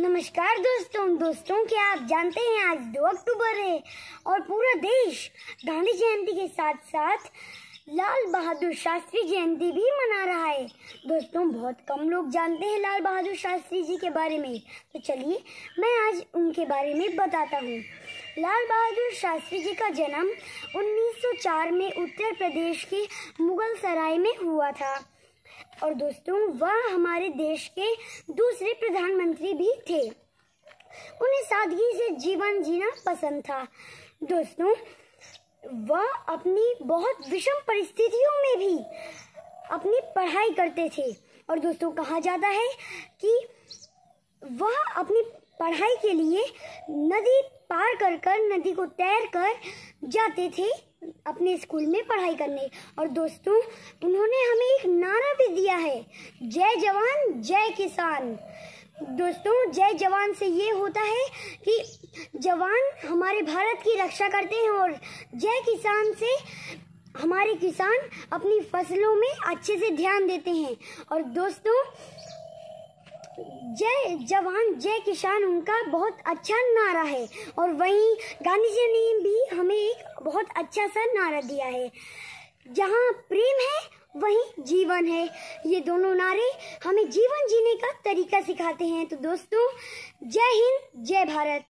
नमस्कार दोस्तों दोस्तों क्या आप जानते हैं आज दो अक्टूबर है और पूरा देश गांधी जयंती के साथ साथ लाल बहादुर शास्त्री जयंती भी मना रहा है दोस्तों बहुत कम लोग जानते हैं लाल बहादुर शास्त्री जी के बारे में तो चलिए मैं आज उनके बारे में बताता हूँ लाल बहादुर शास्त्री जी का जन्म 1904 में उत्तर प्रदेश के मुगल सराय में हुआ था और दोस्तों वह हमारे देश के दूसरे प्रधानमंत्री भी थे उन्हें सादगी से जीवन जीना पसंद था दोस्तों वह अपनी बहुत विषम परिस्थितियों में भी अपनी पढ़ाई करते थे और दोस्तों कहा जाता है कि वह अपनी पढ़ाई के लिए नदी पार कर कर नदी को तैर कर जाते थे अपने स्कूल में पढ़ाई करने और दोस्तों उन्होंने हमें एक नारा संदेश दिया है जय जवान जय किसान दोस्तों जय जवान से ये होता है कि जवान हमारे भारत की रक्षा करते हैं और जय किसान से हमारे किसान अपनी फसलों में अच्छे से ध्यान देते हैं और दोस्तों जय जवान जय किसान उनका बहुत अच्छा नारा है और वहीं गांधी जी ने भी हमें एक बहुत अच्छा सा नारा दिया है जहाँ प्रेम है वही जीवन है ये दोनों नारे हमें जीवन जीने का तरीका सिखाते हैं तो दोस्तों जय हिंद जय भारत